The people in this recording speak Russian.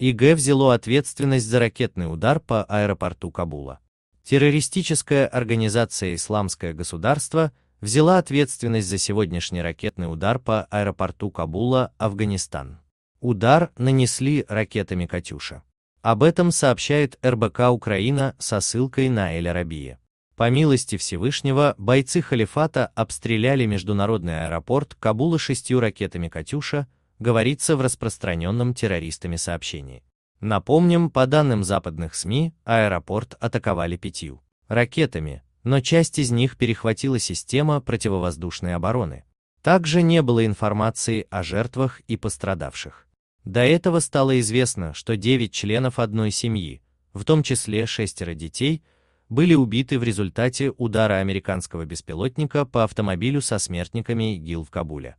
ИГ взяло ответственность за ракетный удар по аэропорту Кабула. Террористическая организация «Исламское государство» взяла ответственность за сегодняшний ракетный удар по аэропорту Кабула, Афганистан. Удар нанесли ракетами «Катюша». Об этом сообщает РБК Украина со ссылкой на Эль Арабия. По милости Всевышнего, бойцы халифата обстреляли международный аэропорт Кабула шестью ракетами «Катюша», говорится в распространенном террористами сообщении. Напомним, по данным западных СМИ, аэропорт атаковали пятью ракетами, но часть из них перехватила система противовоздушной обороны. Также не было информации о жертвах и пострадавших. До этого стало известно, что 9 членов одной семьи, в том числе шестеро детей, были убиты в результате удара американского беспилотника по автомобилю со смертниками Гил в Кабуле.